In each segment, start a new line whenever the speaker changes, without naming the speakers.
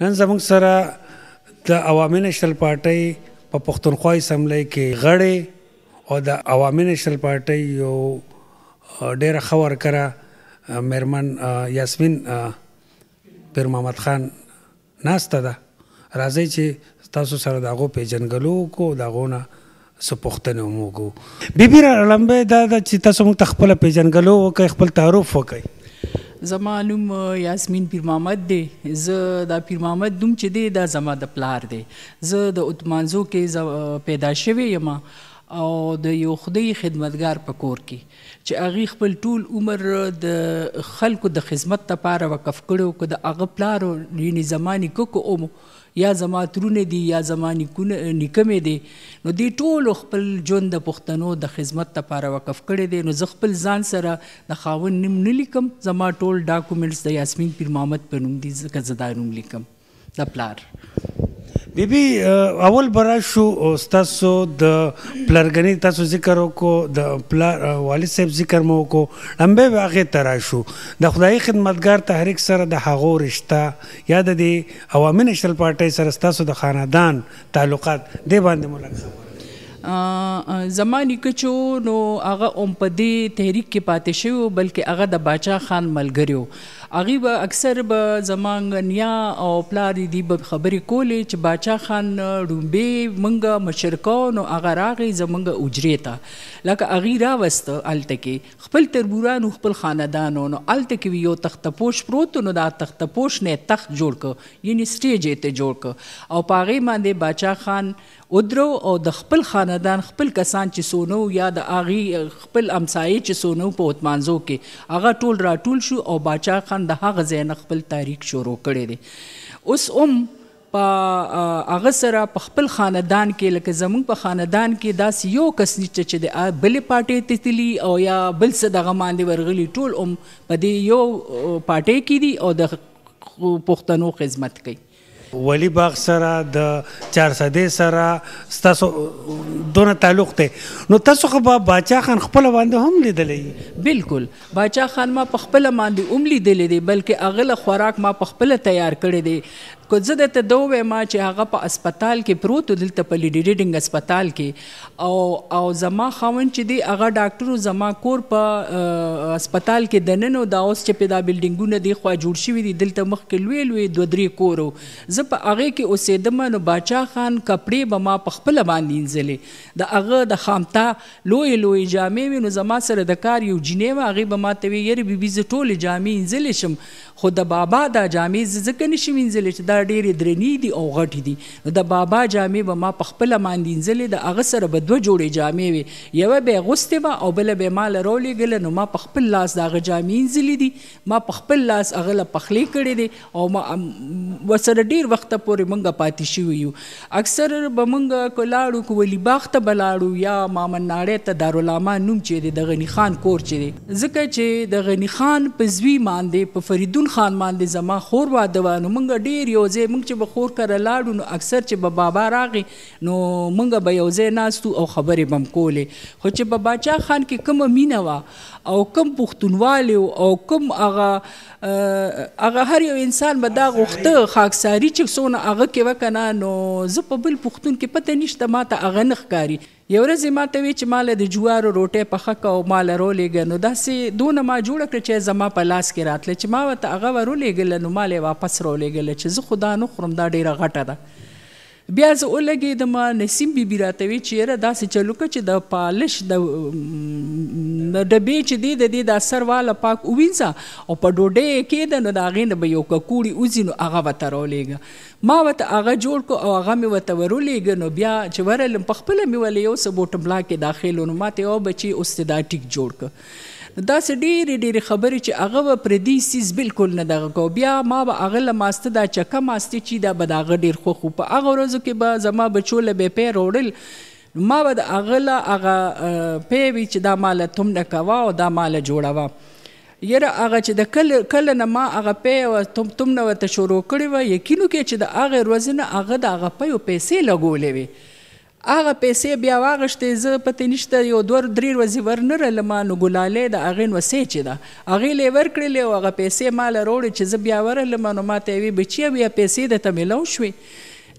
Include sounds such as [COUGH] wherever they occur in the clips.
نن زموږ سره د عوامي نېشنل پارټۍ په پښتونخوا اسمبلی کې غړې او د عوامي نېشنل پارټۍ یو ډېر خبر کرا مېرمن یاسمین پیر محمد خان ناسته ده راځي چې تاسو سره داغو پیجنګلو کو داغونه سپوختنه موګو بیبي را لمبه دا چې تاسو موږ خپل پیجنګلو وکړي خپل تعارف وکړي
زما نوم یاسمین پیر محمد دی زه دا پیر محمد دوم چې دی دا زما د پلار دی زه د اتمانزو کې پیدا شوی یم او د یو خدای خدمتگار په کور کې چې هغه خپل ټول عمر د خلکو د خدمت لپاره وقف کړو کو د هغه پلار یعنی زمانی کو کو اومو یا زما ترونه دي یا زما نکمه دي نو دی ټول خپل ژوند د پښتنو د خدمت لپاره وقف کړی دی نو زه خپل ځان سره د خاون نیم نه لیکم زما ټول ډاکومېنټس د یاسمین پیر محمد په نوم دي ځکه زه دا نوم لیکم د پلار
بیبي اول برا شو تاسو د پلرګنی تاسو ذکر وکړو د پلار والد صاحب ذکر مو وکړو امبه واغه ترا شو د خدای خدمتګار تحریک سره د هغو رشتہ یاد دي عوامین شل پارټي سره تاسو د خاندان تعلقات دی باندې ملک
زمانی کچو نو هغه اوم په دې تحریک کې پاتې شو بلکې هغه د باچا خان ملګریو اغي به اکثر به زمانګ نیا او پلار دی به خبرې کولې چې باچا خان رومبي منګه مشرکان او هغه راغی زمونږ اجرې ته لکه اغي را وست الټکی خپل تربورانو خپل خاندانو نو الټکی یو تختپوش پروت نو دا تختپوش نه تخت جوړ ک یعنی سټیج ته جوړ ک او پاغه باندې باچا خان ودرو او د خپل خاندان خپل کسان چې سونو یا د اغي خپل امسایې چې سونو په اوتمانزو کې هغه ټول راټول شو او باچا خان افغانستان د هغه ځای نه خپل تاریخ شروع کړی دی اوس هم په هغه سره په خپل خاندان کې لکه زمونږ په خاندان کې داسې یو کس نشته چې د بلې پارټۍ ته تلي او یا بل څه دغه باندې ورغلي ټول هم په دې یو پارټۍ کې دي او د پښتنو خدمت
کوي ولی باغ سره د چار سده سره تاسو دونه تعلق دی نو تاسو خو به باچا خان خپل باندې هم لیدلې بالکل
باچا خان ما په خپل باندې هم لیدلې دی بلکې اغله خوراک ما په خپل تیار کړی دی کو زه د ته دوه ما چې هغه په اسپیټال کې پروت دلته په لیډیډینګ اسپیټال کې او او زما خاون چې دی هغه ډاکټرو زما کور په اسپیټال کې دننو دا اوس چې په دا بلډینګونه دی خو جوړ شوی دی دلته مخ کې لوی لوی دوه درې کورو زه په هغه کې اوسېدم نو باچا خان کپړې به ما په خپل باندې انځلې د هغه د خامتا لوی لوی جامې وینو زما سره د کار یو جنې و هغه به ما ته ویری بيبي ز ټوله جامې انځلې شم خو د بابا دا جامې زکه نشم انځلې چې دا ډېرې درنې دي او غټې دي د بابا جامې به ما په خپل ماندینځلې د هغه سره به دوه جوړې جامې وي یوه به غوستې به او بل به مال رولېګل نو ما په خپل لاس د هغه جامې انځلې دي ما په خپل لاس هغه له پخلې کړې دي او ما وسره ډېر وخت پورې مونږه پاتې شوي یو اکثر به مونږ کولاړو کولی باغ ته بلاړو یا مامن ناړې ته دارالاما نوم چې د غنی خان کور چې ځکه چې د غنی خان په زوی باندې په فریدون خان باندې زما خور واده و نو مونږ ډېر یو ځای موږ چې به خور کړه لاړو نو اکثر چې به بابا راغی نو موږ به یو ځای ناستو او خبرې بم کولې خو چې په باچا خان کې کومه مینه وه او کم پښتونوالي او کم هغه هغه هر یو انسان به دا غوښته خاکساری چې څونه هغه کې وکنه نو زه په بل پښتون کې پته نشته ماته هغه نخکاری یو ورځ ماته وی چې مال د جوارو روټه په خکه او مال رولېګ نو داسې دونه ما جوړ کړ چې زما په لاس کې راتله چې ما وته هغه ورولېګل نو مال واپس رولېګل چې زه خدا نه خورم دا ډیره غټه ده بیا زه ولګې د ما نسیم بیبي راتوي چیرې داسې چلوکه چې د پالش د ډبې چې دی د دې د سر والا پاک وینځه او په ډوډۍ کې د نو داغې نه به یو ککوړی وزینو هغه وته رولېګا ما وته هغه جوړ کو او هغه مې وته ورولېګ نو بیا چې ورل په خپل مې ولې یو سبوټ بلاک داخلو نو ماته او بچي اوس دا ټیک جوړ ک دا سه ډېری ډېری خبرې چې هغه پر دې سیس بالکل نه دغه کو بیا ما به هغه لماسته دا چکه ماسته چې دا به دا ډېر خو خو په هغه ورځو کې به زما بچو له به پیر وړل ما به د هغه له هغه پیوي چې دا مال تم نه کوا او دا مال جوړوا یره هغه چې د کله کله نه ما هغه په تم تم نه وته شروع کړی و یقینو کې چې د هغه روزنه هغه د هغه په پیسې لګولې وي هغه پیسې بیا واغشتې زه پته نشته یو دور درې ورځې ورنره لمانو ګلالې د هغې وسې چې ده هغې لې ورکړلې او هغه پیسې مال روړې چې زه بیا ورلم نو ماته یې بچی بیا پیسې د تملو شوې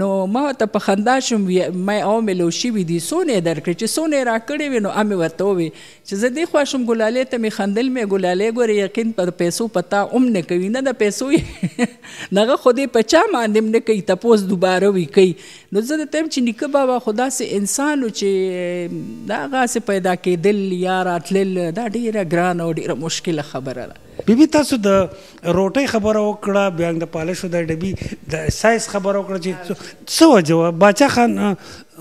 نو ما ته په خندا شم مې او ملو شي وې دي سونه درکړي چې سونه راکړي وینو امې وته وې چې زه دې خوښم ګلالې ته مې خندل مې ګلالې ګورې یقین پر پیسو پتا اوم نه کوي نه د پیسو [LAUGHS] نغه خودي پچا باندې نه کوي تپوس دوباره وی کوي نو زه د تم چې نیکه بابا خدا سه انسان چې دا غاسه پیدا کېدل یا راتلل دا ډیره ګران او ډیره مشکله
خبره ده بیبي تاسو د روټۍ خبره وکړه بیا د پالیشو د ډبي د سایز خبره وکړه چې څه وجوه باچا خان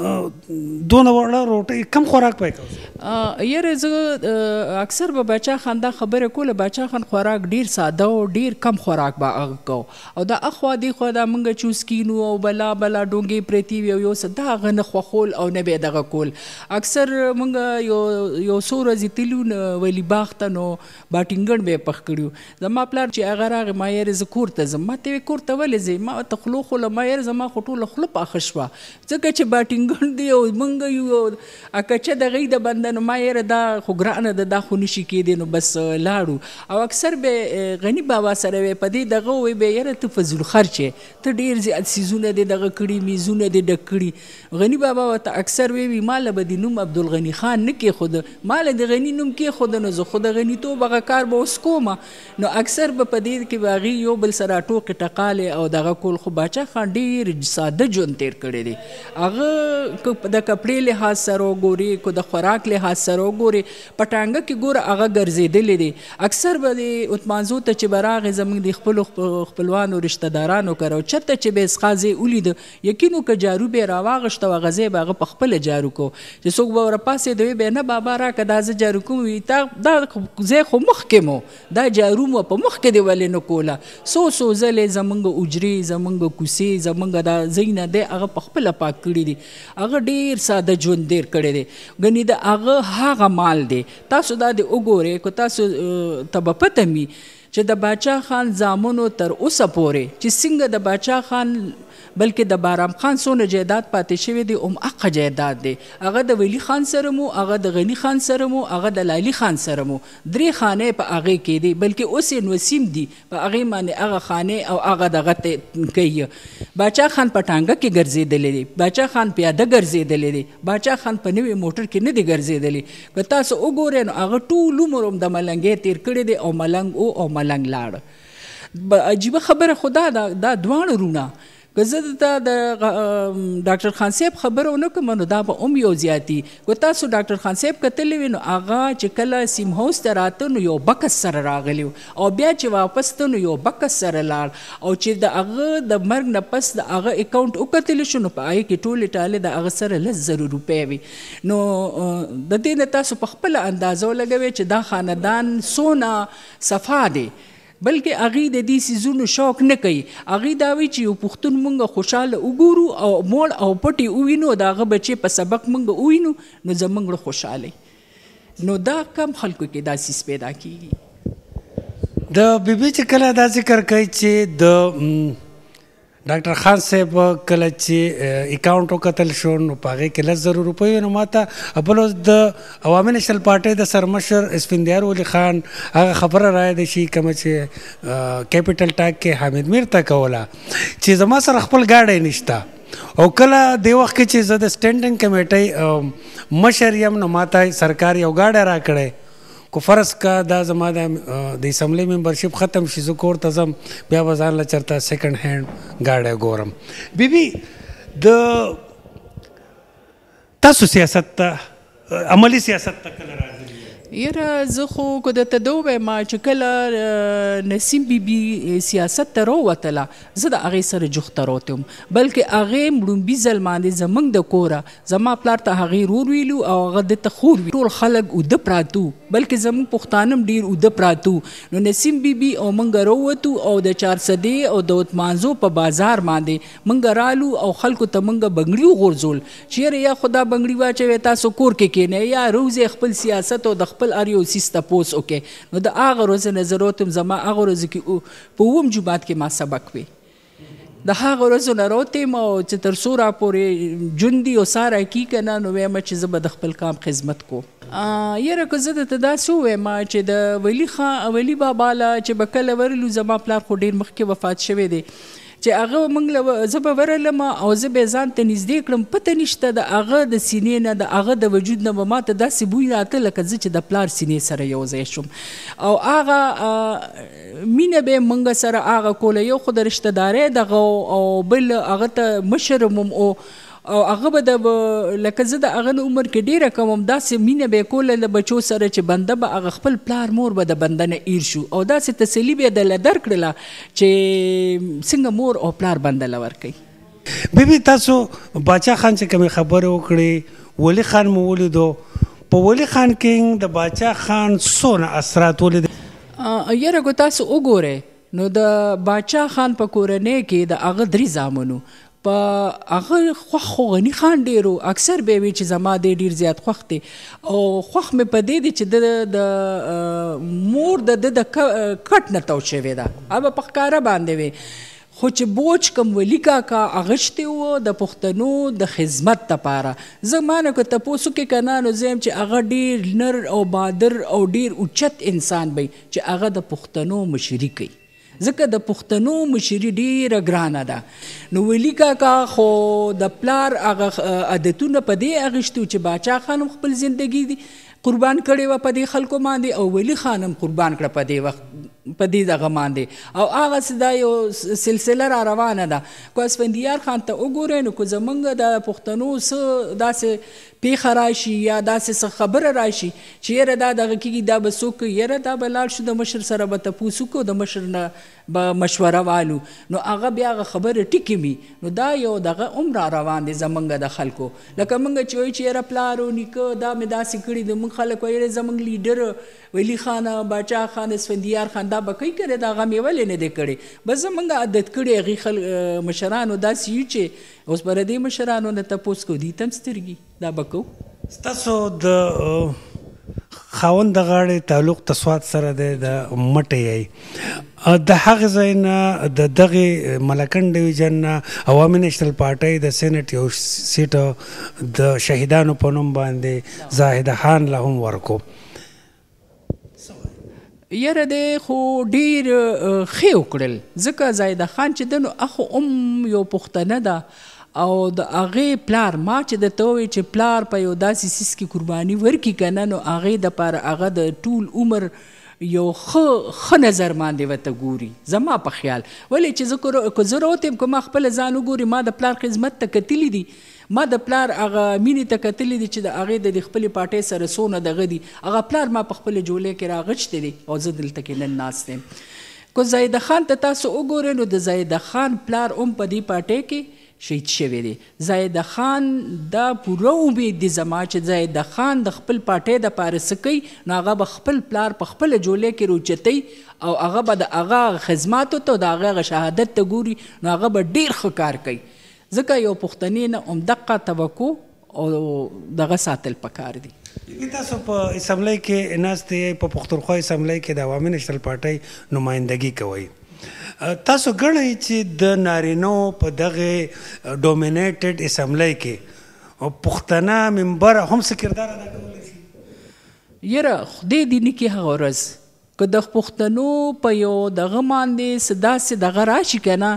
دونه وړه روټي کم خوراک پای
کوي یره زه اکثر به بچا خندا خبره کوله بچا خن خوراک ډیر ساده او ډیر کم خوراک به اغه کو او دا اخوا دی خو دا مونږ چوس کینو او بلا بلا ډونګي پرتی وی یو صدا غن خوخول او نه به دغه کول اکثر مونږ یو یو سور زیتلون ولی باخته نو باټینګن به پخ کړیو زما پلان چې هغه راغ ما یره ز کورته زما ته کورته ولې زما تخلو خو لما یره زما خټول خلپ اخشوا ځکه چې باټینګ شینګن دی او منګ یو اکه چې د غي د بندنو ما یې دا خو ګرانه د دا خو نشي کېدې نو بس لاړو او اکثر به غنی بابا سره په دې دغه وي به یره ته فزول خرچه ته ډیر زیات سيزونه د دغه کړي میزونه د ډکړي غنی بابا ته اکثر وی مال به د نوم عبد الغنی خان نه کې خود مال د غنی نوم کې خود نه زه خود غنی تو بغه کار به اوس کومه نو اکثر به په دې کې باغی یو بل سره ټوکې ټقاله او دغه کول خو باچا خان ډیر ساده جون تیر کړی دی هغه د کپړې لحاظ سره وګوري کو د خوراک لحاظ سره وګوري پټانګه کې ګور هغه ګرځېدل دي اکثر به د اتمانزو ته چې براغ زمنګ د خپل خپلوانو رشتہ دارانو کرو چرته چې به اسخازي ولید یقینو ک جارو به راواغشت و غزه به په خپل جارو کو چې څوک به ورپاسې دوی به نه بابا را کدازه جارو کوم وي تا دا زه خو مخ کې مو دا جارو مو په مخ کې دی ولې نه کوله سو سو زلې زمنګ اجري زمنګ کوسي زمنګ دا زینه دی هغه په خپل پاک کړی دی هغه ډیر ساده ژوند دیر کړی دی غنی دا هغه هغه مال دی تاسو دا د وګورئ کو تاسو تبپته می چې د باچا خان زامنو تر اوسه پورې چې څنګه د باچا خان بلکې د بارام خان سونه جیداد پاتې شوی دی اوم اقه جیداد دی هغه د ولی خان سره مو هغه د غنی خان سره مو هغه د لالي خان سره مو درې خانې په هغه کې دی بلکې اوس یې نوسیم دی په هغه باندې هغه خانې او هغه دغه کوي باچا خان په ټانګه کې ګرځېدلی دی باچا خان پیاده ګرځېدلی دی باچا خان په نوې موټر کې نه دی ګرځېدلی که تاسو وګورئ نو هغه ټول عمر هم د ملنګې تیر کړی دی او ملنګ او او ملنګ لاړ عجیب خبره خدا دا, دا دوان رونه که زه د ډاکټر خان صاحب خبرو نه کوم نو دا به هم یو زیاتی کو تاسو ډاکټر خان صاحب کتلی وینو اغا چې کله سیم هاوس دراته نو یو بکس سره راغلی او بیا چې واپس ته نو یو بکس سره لار او چې د اغه د مرګ نه پس د اغه اکاونټ وکتل شو نو پای کې ټول ټاله د اغه سره لز ضرور روپې وي نو د دې نه تاسو په خپل اندازو لګوي چې دا خاندان سونا صفا دی بلکې اغه د دې سيزونو شوق نه کوي اغه دا وی چې یو پښتون مونږ خوشاله وګورو او موړ او پټي وینو دا غ بچي په سبق مونږ وینو نو زمونږ خوشاله نو دا کم خلکو کې دا سیس پیدا کیږي
د بیبي چې کله دا ذکر کوي چې د ډاکټر خان صاحب کله چې اکاونټ وکتل شو نو پاغه کې لږ ضرور روپیو نو ماته بل د عوامي نشل پارټي د سرمشر اسفندیار ولی خان هغه خبره راي د شي کوم چې کیپټل ټاک کې حامد میر تا کوله چې زما سره خپل گاډي نشتا او کله د وخت کې چې زه د سټینډینګ کمیټې مشر یم نو ماته سرکار یو گاډي را کړې کو فرض کا دا زما د د اسمبلی ممبرشپ ختم شي زه کور ته ځم بیا به ځان له چېرته سیکنډ هینډ ګاډی ګورم بیبي د تاسو سیاست ته عملی سیاست ته کله راځي
یره زه خو کو د تدوبه ما چې کله نسیم بیبي سیاست ته وروتله زه د هغه سره جوختروتم بلکې هغه مړومبي ځلمانه زمنګ د کوره زما پلار ته هغه رور ویلو او هغه د تخور ټول خلک او د پراتو بلکې زمون پښتانم ډیر او د پراتو نو نسیم بیبي او مونږ وروتو او د 400 او د مانزو په بازار باندې مونږ رالو او خلکو ته مونږ بنګړیو غورځول چیرې یا خدا بنګړی واچوي تاسو کور کې کینې یا روزي خپل سیاست او د خپل خپل ار یو سیس تاسو وکې نو د هغه ورځې نه ضرورتم زما هغه ورځ کې په ووم جمعات کې ما سبق وی د هغه ورځو نه راوتم او چې تر سورا پورې جوندي او سارا کی کنه نو وایم چې زه به د خپل کام خدمت کو یره کو زه ته دا سو وایم چې د ولی خان ولی بابا لا چې بکل ورلو زما پلار خو ډیر مخکې وفات شوه دی چې هغه موږ له زبه ورلم او زبه ځان ته نږدې کړم پته نشته د هغه د سینې نه د هغه د وجود نه ما ته داسې بوی راته لکه زه چې د پلار سینې سره یو ځای شم او هغه مینه به موږ سره هغه کوله یو خو د رشتہ دارې دغه او بل هغه ته مشرمم او او هغه به د لکه زه د هغه عمر کې ډیره کوم داسې مینه به کوله د بچو سره چې بنده به هغه خپل پلار مور به د بنده نه ایر شو او داسې تسلی به د لدر کړله چې څنګه مور او پلار بنده
لور کوي بیبي تاسو باچا خان څخه کوم خبره وکړې ولی خان مو ولیدو په ولی خان کې د باچا خان سونه اثرات ولید
یره کو تاسو وګوره نو د باچا خان په کورنۍ کې د اغه درې زامنو په هغه خوخ غنی خان ډیرو اکثر به وی چې زما د ډیر زیات خوخ دی او خوخ مې په دې دي چې د مور د د کټ نه تو شوی دا اوب په ښکارا باندې وي خو چې بوج کم ولی کاکا اغشته وو د پښتنو د خدمت لپاره زمانه کو ته پوسو کې کنانو زم چې هغه ډیر نر او بادر او ډیر اوچت انسان وي چې هغه د پښتنو مشري کوي ځکه د پښتنو مشري ډیره ګرانه ده نو ولی کاکا خو د پلار هغه عادتونه په دې اغشتو چې باچا خان خپل ژوندۍ قربان کړي و په دې خلکو باندې او ولی خانم قربان کړ په دې وخت په دې دغه باندې او هغه صدا یو سلسله را روانه ده کو اسفندیار خان ته وګورئ نو کو زمونږ د پښتنو سه داسې پیخه راشي یا داسې څه خبره راشي چې یره دا دغه کیږي دا به څوک یره دا به لاړ شو د مشر سره به تپوسو کو د مشر نه به مشوره والو نو هغه بیا هغه خبره ټیکي می نو دا یو دغه عمر روان دي زمونږ د خلکو لکه مونږ چې وایي چې یره پلارو نیکه دا مې داسې کړی د مونږ خلک وایي زمونږ لیډر ویلی خان باچا خان اسفندیار خان دا بکی کړي دا غمې ولې نه دی کړي بس موږ عادت کړي غي خل مشرانو دا سې چې اوس پر دې مشرانو نه تاسو کو دي تم سترګي دا بکو
تاسو د خاون د غاړې تعلق تسواد سره دی د مټې د هغه ځای نه د دغه ملکند ډیویژن عوامي نېشنل پارټۍ د سېنات یو سیټ د شهیدانو په نوم باندې زاهد خان لهم ورکو
یره دی خو ډیر خې وکړل ځکه زاید خان چې دنو اخو ام یو پښتنه ده او د هغه پلار ما چې د توې چې پلار په یو داسې سیس کې قرباني ورکې کنه نو هغه د پر هغه د ټول عمر یو خ خ نظر باندې وته ګوري زما په خیال ولې چې ذکر کو ضرورت کوم خپل ځان وګوري ما د پلار خدمت ته کتلی دي ما د پلار هغه مینې ته کتلې دي چې د هغې د خپلې پاټۍ سره څونه دغه دي هغه پلار ما په خپلې جولې کې راغچتی دی او زه دلته کې نن ناست یم کو زاهد خان ته تاسو وګورئ نو د زاهد خان پلار هم په دې پاټۍ کې شهید شوی دی زاهد خان دا پوره امید دی زما چې زاهد خان د خپل پاټې د پارسکی نو هغه به خپل پلار په خپل جولې کې روچتی او هغه به د هغه خدماتو ته د هغه شهادت ته ګوري نو هغه به ډیر ښه کار کوي ځکه یو پښتني نه عمدقه توقع او دغه ساتل پکار دي
تاسو په اسمبلی کې ناستې په پښتونخوا اسمبلی کې د عوامي نېشنل پارټۍ نمائندګي کوي تاسو ګڼئ چې د نارینو په دغه ډومینیټډ اسمبلی کې پښتنه ممبر هم څه کردار ادا کولی شي یره خدای دې نه کې هغه ورځ که د
پښتنو په یو دغه باندې صدا سي دغه راشي کنه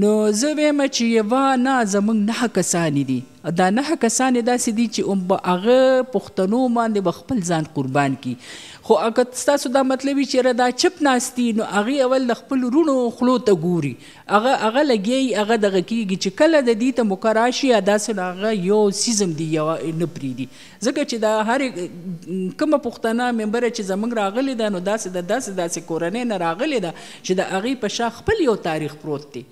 نو زه وایم چې یوا نه زمونږ نه کسان دي دا نه کسان داسې دي چې اوم به هغه پښتنو باندې به خپل ځان قربان کی خو اګه تاسو دا مطلب چې را دا چپ ناشتي نو هغه اول د خپل رونو خلو ته ګوري هغه هغه لګي هغه دغه کیږي چې کله د دې ته مقراشي داسې هغه یو سیزم دی یو نه پریدي ځکه چې دا هر کوم پښتنه ممبر چې زمونږ راغلي دا نو داسې داسې داسې کورنۍ نه راغلي دا چې د هغه په شا خپل یو تاریخ پروت دی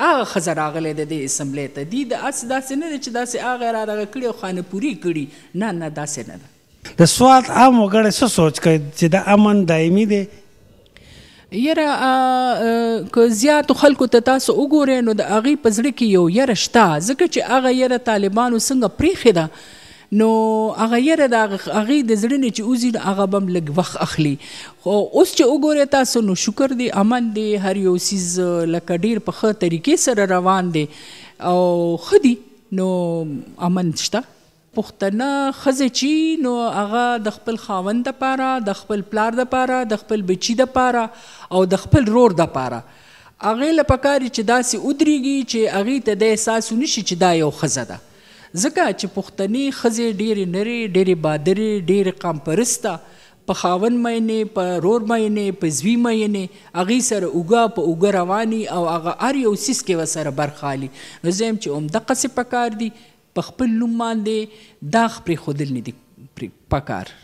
هغه خزر راغلی د دې اسمبلی ته دی د اس داسې نه دی چې داسې هغه را دغه کړي او خانه پوری کړي نه نه داسې نه ده
د سواد عام وګړی څه سوچ کوي چې د امن دایمي دی
یره که زیات خلکو ته تاسو وګورئ نو د هغې په زړه کې یو یره شته ځکه چې هغه یره طالبانو څنګه پریښې ده نو هغه یې د هغه د زړه چې اوزي هغه بم لګ وخت اخلي خو اوس چې وګوره تاسو نو شکر دی امن دی هر یو سیز لکه ډیر په خه طریقې سره روان دی او خدي نو امن شته پښتنه خزه چی نو هغه د خپل خاوند لپاره د خپل پلار لپاره د خپل بچی لپاره او د خپل رور لپاره اغه لپاره چې داسې ودرېږي چې اغه ته د احساس نشي چې دا یو خزه ده ځکه چې پښتني خزه ډېری نری ډېری بادری ډېری قام پرستا په خاون مینه په رور مینه په زوی مینه اغه سره اوګه په اوګه رواني او هغه ار یو سیس کې وسره برخالي نو زم چې اوم د قصې پکار دي په خپل لومان دي دا خپل خودل نه دي پکار